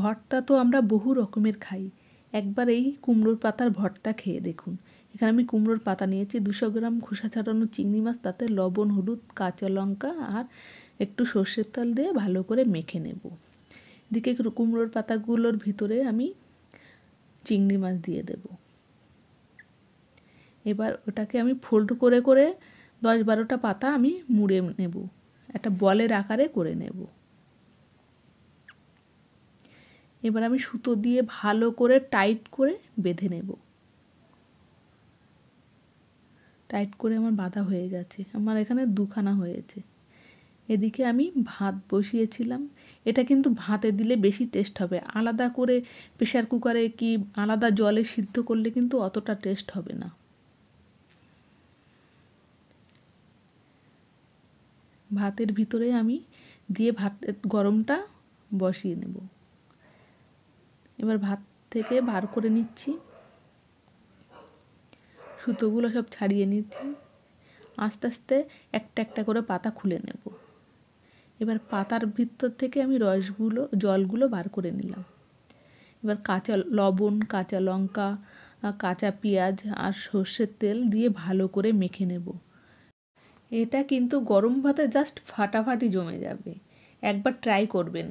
ভর্তা তো আমরা বহু রকমের খাই একবার এই কুমড়োর পাতার ভর্তা খেয়ে দেখুন এখানে আমি কুমড়োর পাতা নিয়েছি দুশো গ্রাম খোসা ছাড়ানো চিংড়ি মাছ তাতে লবণ হলুদ কাঁচা লঙ্কা আর একটু সর্ষের তেল দিয়ে ভালো করে মেখে নেব এদিকে কুমড়োর পাতাগুলোর ভিতরে আমি চিংড়ি মাছ দিয়ে দেব এবার ওটাকে আমি ফোল্ড করে করে দশ বারোটা পাতা আমি মুড়ে নেব একটা বলের আকারে করে নেবো এবার আমি সুতো দিয়ে ভালো করে টাইট করে বেঁধে নেব টাইট করে আমার বাঁধা হয়ে গেছে আমার এখানে দুখানা হয়েছে এদিকে আমি ভাত বসিয়েছিলাম এটা কিন্তু ভাতে দিলে বেশি টেস্ট হবে আলাদা করে প্রেশার কুকারে কি আলাদা জলে সিদ্ধ করলে কিন্তু অতটা টেস্ট হবে না ভাতের ভিতরে আমি দিয়ে ভাত গরমটা বসিয়ে নেব এবার ভাত থেকে বার করে নিচ্ছি সুতোগুলো সব ছাড়িয়ে নিচ্ছি আস্তে আস্তে একটা একটা করে পাতা খুলে নেব এবার পাতার ভিতর থেকে আমি রসগুলো জলগুলো বার করে নিলাম এবার কাঁচা লবণ কাঁচা লঙ্কা কাঁচা পেঁয়াজ আর সর্ষের তেল দিয়ে ভালো করে মেখে নেব এটা কিন্তু গরম ভাতে জাস্ট ফাটাফাটি জমে যাবে একবার ট্রাই করবেন